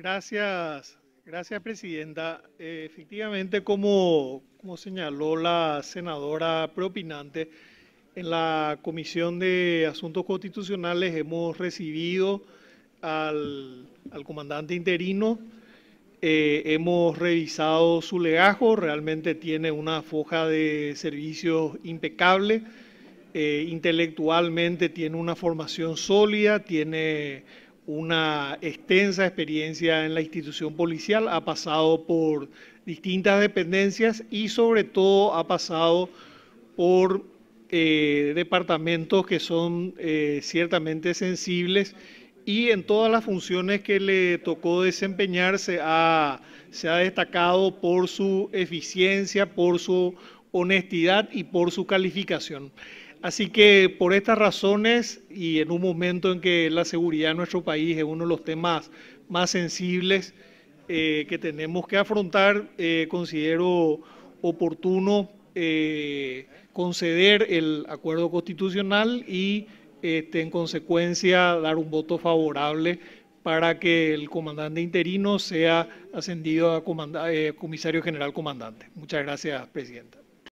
Gracias, gracias Presidenta. Eh, efectivamente, como, señaló la senadora propinante, en la Comisión de Asuntos Constitucionales hemos recibido al, comandante interino, eh, hemos revisado su legajo, realmente tiene una foja de servicios impecable, eh, intelectualmente tiene una formación sólida, tiene una extensa experiencia en la institución policial, ha pasado por distintas dependencias y sobre todo ha pasado por eh, departamentos que son eh, ciertamente sensibles y en todas las funciones que le tocó desempeñarse se ha destacado por su eficiencia, por su honestidad y por su calificación. Así que por estas razones y en un momento en que la seguridad de nuestro país es uno de los temas más sensibles eh, que tenemos que afrontar, eh, considero oportuno eh, conceder el acuerdo constitucional y este, en consecuencia dar un voto favorable para que el comandante interino sea ascendido a comisario general comandante. Muchas gracias, Presidenta.